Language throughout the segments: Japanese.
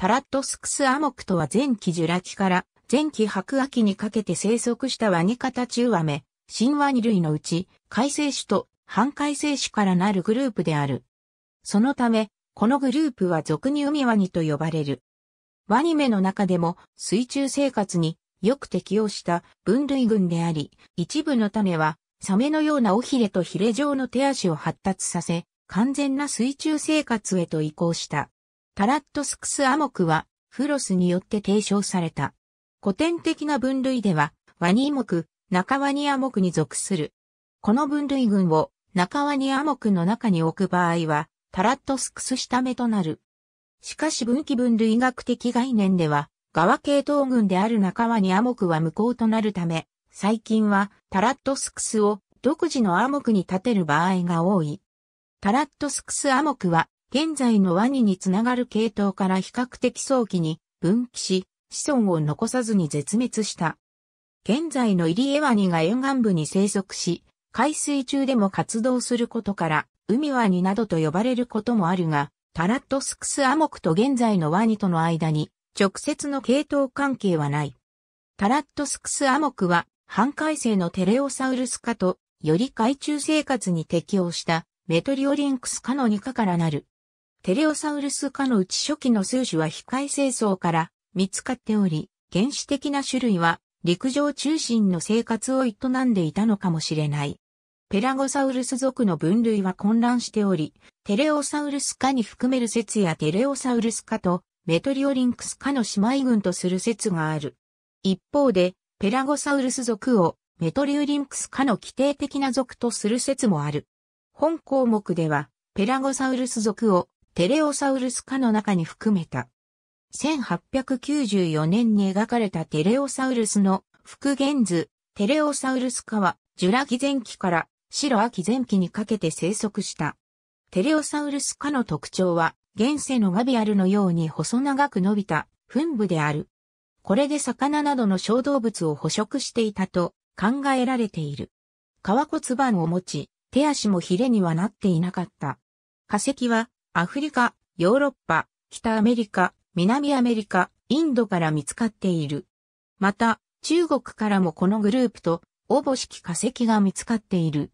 タラットスクスアモクとは前期ジュラ紀から前期白亜紀にかけて生息したワニカタチウアメ、新ワニ類のうち、海生種と半海生種からなるグループである。そのため、このグループは俗に海ワニと呼ばれる。ワニ目の中でも水中生活によく適応した分類群であり、一部の種はサメのような尾ひれとひれ状の手足を発達させ、完全な水中生活へと移行した。タラットスクスアモクは、フロスによって提唱された。古典的な分類では、ワニモク、中ワニアモクに属する。この分類群を中ワニアモクの中に置く場合は、タラットスクス下目となる。しかし分岐分類学的概念では、側系統群である中ワニアモクは無効となるため、最近はタラットスクスを独自のアモクに立てる場合が多い。タラットスクスアモクは現在のワニにつながる系統から比較的早期に分岐し、子孫を残さずに絶滅した。現在のイリエワニが沿岸部に生息し、海水中でも活動することから、海ワニなどと呼ばれることもあるが、タラットスクスアモクと現在のワニとの間に直接の系統関係はない。タラットスクスアモクは半海生のテレオサウルス科とより海中生活に適応したメトリオリンクス科の2科からなるテレオサウルス科のうち初期の数種は非海生層から見つかっており、原始的な種類は陸上中心の生活を営んでいたのかもしれない。ペラゴサウルス属の分類は混乱しており、テレオサウルス科に含める説やテレオサウルス科とメトリオリンクス科の姉妹群とする説がある。一方で、ペラゴサウルス属をメトリオリンクス科の規定的な属とする説もある。本項目では、ペラゴサウルス属をテレオサウルス科の中に含めた。1894年に描かれたテレオサウルスの復元図、テレオサウルス科は、ジュラ紀前期から白秋前期にかけて生息した。テレオサウルス科の特徴は、現世のガビアルのように細長く伸びた噴部である。これで魚などの小動物を捕食していたと考えられている。革骨盤を持ち、手足もヒレにはなっていなかった。化石はアフリカ、ヨーロッパ、北アメリカ、南アメリカ、インドから見つかっている。また、中国からもこのグループと、おぼしき化石が見つかっている。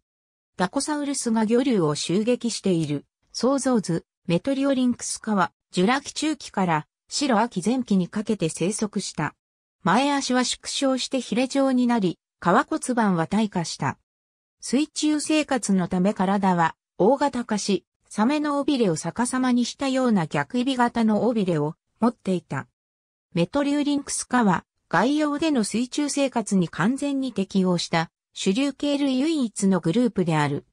ダコサウルスが魚竜を襲撃している、創造図、メトリオリンクス科は、ジュラ紀中期から、白秋前期にかけて生息した。前足は縮小してヒレ状になり、皮骨盤は退化した。水中生活のため体は、大型化し、サメの尾びれを逆さまにしたような逆指型の尾びれを持っていた。メトリューリンクス科は、外洋での水中生活に完全に適応した、主流系類唯一のグループである。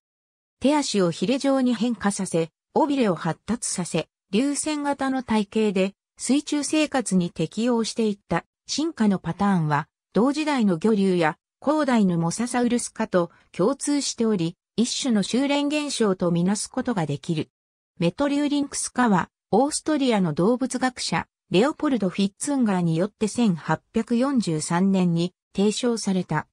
手足をヒレ状に変化させ、尾びれを発達させ、流線型の体型で水中生活に適応していった進化のパターンは同時代の魚竜や高代のモササウルス科と共通しており、一種の修練現象とみなすことができる。メトリューリンクス化は、オーストリアの動物学者、レオポルド・フィッツンガーによって1843年に提唱された。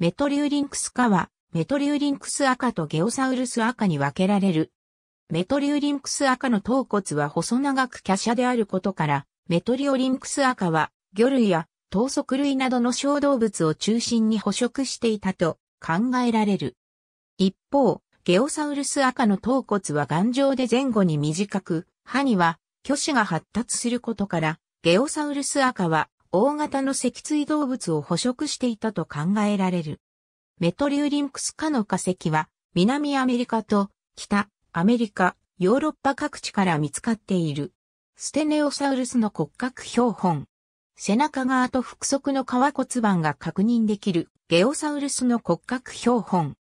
メトリューリンクス化は、メトリューリンクス赤とゲオサウルス赤に分けられる。メトリューリンクス赤の頭骨は細長く華奢であることから、メトリオリンクス赤は、魚類や頭足類などの小動物を中心に捕食していたと考えられる。一方、ゲオサウルス赤の頭骨は頑丈で前後に短く、歯には巨歯が発達することから、ゲオサウルス赤は大型の脊椎動物を捕食していたと考えられる。メトリューリンクス科の化石は南アメリカと北アメリカ、ヨーロッパ各地から見つかっている。ステネオサウルスの骨格標本。背中側と腹側の皮骨板が確認できるゲオサウルスの骨格標本。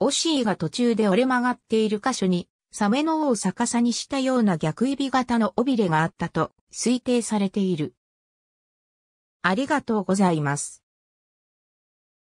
オシーが途中で折れ曲がっている箇所に、サメの尾を逆さにしたような逆指型の尾びれがあったと推定されている。ありがとうございます。